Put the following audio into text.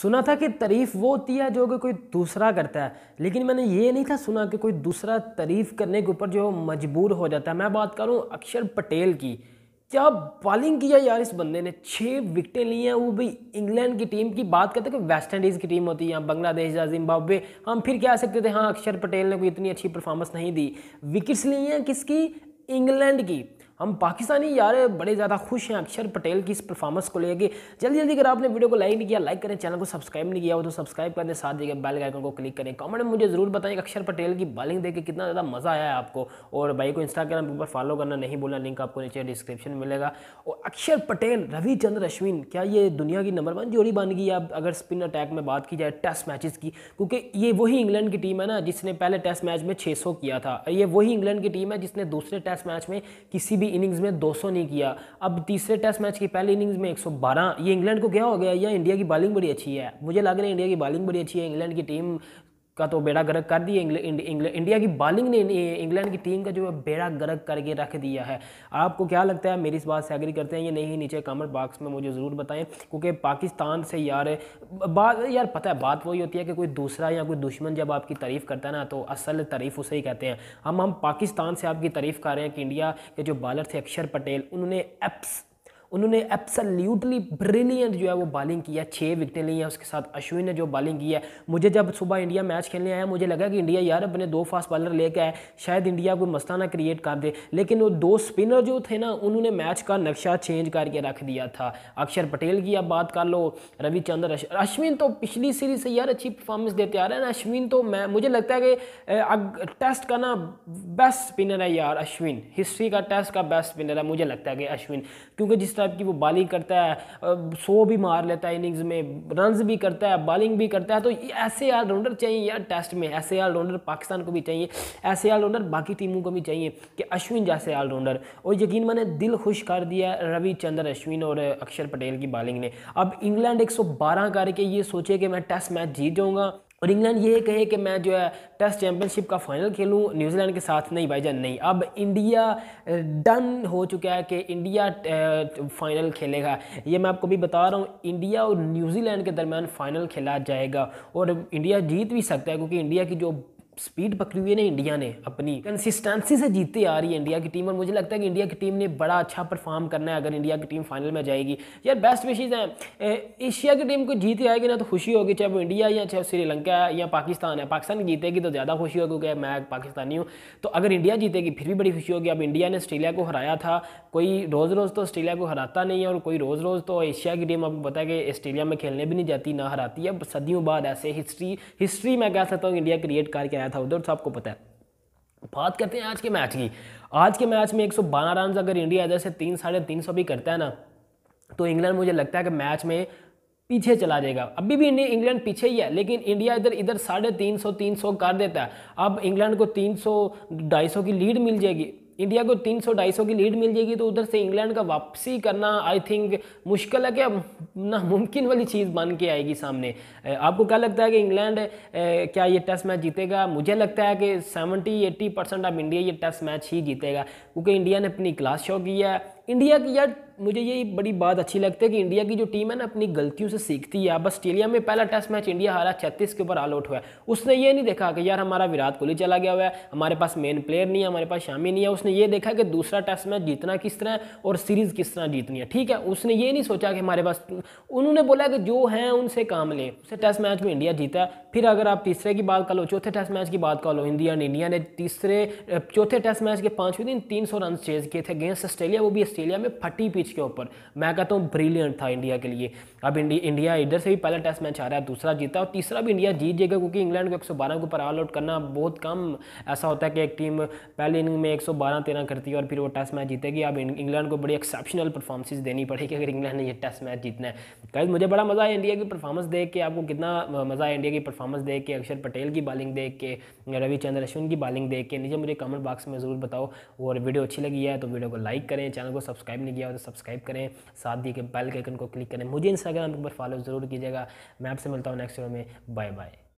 सुना था कि तारीफ़ वो होती है जो कि कोई दूसरा करता है लेकिन मैंने ये नहीं था सुना कि कोई दूसरा तारीफ़ करने के ऊपर जो मजबूर हो जाता है मैं बात करूँ अक्षर पटेल की क्या बॉलिंग किया यार इस बंदे ने छः विकटें ली हैं वो भी इंग्लैंड की टीम की बात करते हैं कि वेस्ट इंडीज़ की टीम होती है या बांग्लादेश या जिम्बाब्वे हम फिर क्या सकते थे हाँ अक्षर पटेल ने कोई इतनी अच्छी परफॉर्मेंस नहीं दी विकेट्स ली हैं किसकी इंग्लैंड की हम पाकिस्तानी यार बड़े ज़्यादा खुश हैं अक्षर पटेल की इस परफॉर्मेंस को लेकर जल्दी जल्दी अगर आपने वीडियो को लाइक नहीं किया लाइक करें चैनल को सब्सक्राइब नहीं किया हो तो सब्सक्राइब करने साथ देखें बेल आइकन को क्लिक करें कमेंट में मुझे ज़रूर बताएं कि अक्षर पटेल की बॉलिंग देख के कितना ज़्यादा मज़ा आया आपको और भाई को इंस्टाग्राम पर फॉलो करना नहीं बोलना लिंक आपको नीचे डिस्क्रिप्शन मिलेगा और अक्षर पटेल रविचंद्र अश्विन क्या ये दुनिया की नंबर वन जोड़ी बन गई अब अगर स्पिन अटैक में बात की जाए टेस्ट मैचेस की क्योंकि ये वही इंग्लैंड की टीम है ना जिसने पहले टेस्ट मैच में सौ किया था ये वही इंग्लैंड की टीम है जिसने दूसरे टेस्ट मैच में किसी भी इनिंग्स में 200 नहीं किया अब तीसरे टेस्ट मैच की पहली इनिंग्स में 112 ये इंग्लैंड को क्या हो गया या इंडिया की बॉलिंग बड़ी अच्छी है मुझे लग रहा है इंडिया की बॉलिंग बड़ी अच्छी है इंग्लैंड की टीम का तो बेड़ा गर्क कर दिया इंडिया की बॉलिंग ने इंग्लैंड की टीम का जो है बेड़ा गर्क करके रख दिया है आपको क्या लगता है मेरी इस बात से एग्री करते हैं या नहीं नीचे कमेंट बॉक्स में मुझे ज़रूर बताएं क्योंकि पाकिस्तान से यार बात यार पता है बात वही होती है कि कोई दूसरा या कोई दुश्मन जब आपकी तारीफ़ करता है ना तो असल तारीफ़ उसे ही कहते हैं हम हम पाकिस्तान से आपकी तारीफ़ कर रहे हैं कि इंडिया के जो बॉलर थे अक्षर पटेल उन्होंने एप्स उन्होंने एब्सल्यूटली ब्रिलियंट जो है वो बॉलिंग किया छः विकटें ली हैं उसके साथ अश्विन ने जो बॉलिंग की है मुझे जब सुबह इंडिया मैच खेलने आया मुझे लगा कि इंडिया यार अपने दो फास्ट बॉलर लेके आए शायद इंडिया कोई मस्ता ना क्रिएट कर दे लेकिन वो दो स्पिनर जो थे ना उन्होंने मैच का नक्शा चेंज करके रख दिया था अक्षर पटेल की अब बात कर लो रविचंद्र अश्विन तो पिछली सीरीज से यार अच्छी परफॉर्मेंस देते आ रहे हैं ना अश्विन तो मैं मुझे लगता है कि टेस्ट का ना बेस्ट स्पिनर है यार अश्विन हिस्ट्री का टेस्ट का बेस्ट स्पिनर है मुझे लगता है कि अश्विन क्योंकि जिस साहब की वो बॉलिंग करता है सो भी मार लेता है इनिंग्स में रन भी करता है बॉलिंग भी करता है तो ऐसे ऑलराउंडर चाहिए यार टेस्ट में ऐसे ऑलराउंडर पाकिस्तान को भी चाहिए ऐसे ऑलराउंडर बाकी टीमों को भी चाहिए कि अश्विन जैसे ऑलराउंडर और यकीन मैंने दिल खुश कर दिया रवि चंद्र अश्विन और अक्षर पटेल की बॉलिंग ने अब इंग्लैंड 112 करके ये सोचे कि मैं टेस्ट मैच जीत जाऊँगा और इंग्लैंड ये कहे कि मैं जो है टेस्ट चैंपियनशिप का फाइनल खेलूं न्यूजीलैंड के साथ नहीं भाईजान नहीं अब इंडिया डन हो चुका है कि इंडिया फाइनल खेलेगा ये मैं आपको भी बता रहा हूँ इंडिया और न्यूजीलैंड के दरमियान फाइनल खेला जाएगा और इंडिया जीत भी सकता है क्योंकि इंडिया की जो स्पीड पकड़ी हुई है ना इंडिया ने अपनी कंसिस्टेंसी से जीते आ रही है इंडिया की टीम और मुझे लगता है कि इंडिया की टीम ने बड़ा अच्छा परफॉर्म करना है अगर इंडिया की टीम फाइनल में जाएगी यार बेस्ट विशेज़ हैं एशिया की टीम को जीती आएगी ना तो खुशी होगी चाहे वो इंडिया या चाहे श्रीलंका या पाकिस्तान है पाकिस्तान जीतेगी तो ज़्यादा खुशी होगी क्योंकि मैं पाकिस्तानी हूँ तो अगर इंडिया जीतेगी फिर भी बड़ी खुशी होगी अब इंडिया ने ऑस्ट्रेलिया को हराया था कोई रोज़ रोज़ तो ऑस्ट्रेलिया को हराता नहीं है और कोई रोज़ रोज़ तो एशिया की टीम आपको पता है कि ऑस्ट्रेलिया में खेलने भी नहीं जाती ना हराती है सदियों बाद ऐसे हिस्ट्री हिस्ट्री मैं कह सकता हूँ इंडिया क्रिएट करके आया आया था उधर तो आपको पता है बात करते हैं आज के मैच की आज के मैच में 112 रन अगर इंडिया इधर से तीन साढ़े तीन सौ भी करता है ना तो इंग्लैंड मुझे लगता है कि मैच में पीछे चला जाएगा अभी भी इंडिया इंग्लैंड पीछे ही है लेकिन इंडिया इधर इधर साढ़े तीन सौ तीन सौ कर देता है अब इंग्लैंड को तीन सौ ढाई सौ की लीड मिल जाएगी इंडिया को 300 250 की लीड मिल जाएगी तो उधर से इंग्लैंड का वापसी करना आई थिंक मुश्किल है क्या नामुमकिन वाली चीज़ बन के आएगी सामने आपको क्या लगता है कि इंग्लैंड क्या ये टेस्ट मैच जीतेगा मुझे लगता है कि seventy eighty percent of India ये टेस्ट मैच ही जीतेगा क्योंकि इंडिया ने अपनी क्लास शो की है इंडिया की यार मुझे ये बड़ी बात अच्छी लगती है कि इंडिया की जो टीम है ना अपनी गलतियों से सीखती है अब ऑस्ट्रेलिया में पहला टेस्ट मैच इंडिया हारा छत्तीस के ऊपर ऑल आउट हुआ है उसने ये नहीं देखा कि यार हमारा विराट कोहली चला गया हुआ है हमारे पास मेन प्लेयर नहीं है हमारे पास शामी नहीं है उसने ये देखा कि दूसरा टेस्ट मैच जीतना किस तरह है और सीरीज़ किस तरह जीतनी है ठीक है उसने ये नहीं सोचा कि हमारे पास उन्होंने बोला कि जो है उनसे काम ले उसे टेस्ट मैच में इंडिया जीता है फिर अगर आप तीसरे की बात कर लो चौथे टेस्ट मैच की बात कर लो इंडिया ने इंडिया ने तीसरे चौथे टेस्ट मैच के पांचवें दिन तीन सौ रन चेज किए थे अगेंस्ट ऑस्ट्रेलिया वो भी ऑस्ट्रेलिया में फटी पिच के ऊपर मैं कहता हूँ ब्रिलियंट था इंडिया के लिए अब इंडिया इधर से भी पहला टेस्ट मैच आ रहा है दूसरा जीता और तीसरा भी इंडिया जीत जाएगा क्योंकि इंग्लैंड को एक के ऊपर ऑल आउट करना बहुत कम ऐसा होता है कि एक टीम पहले इनिंग में एक सौ करती है और फिर वो टेस्ट मैच जीतेगी अब इंग्लैंड को बड़ी एक्सेप्शनल परफॉर्मेंसेज देनी पड़ेगी अगर इंग्लैंड ने यह टेस्ट मैच जीतना है कल मुझे बड़ा मज़ा आया इंडिया की परफॉर्मेंस देख के आपको कितना मज़ा आया इंडिया की परफॉर्मेंस देख के अक्षर पटेल की बॉलिंग देख के रविचंद्र अश्विन की बॉलिंग देख के नीचे मुझे कमेंट बॉक्स में ज़रूर बताओ और वीडियो अच्छी लगी है तो वीडियो को लाइक करें चैनल को सब्सक्राइब नहीं किया तो सब्सक्राइब सब्सक्राइब करें साथ दिए के बेल के आइकन को क्लिक करें मुझे इंस्टाग्राम पर फॉलो ज़रूर कीजिएगा मैं आपसे मिलता हूँ नेक्स्ट वीडियो में बाय बाय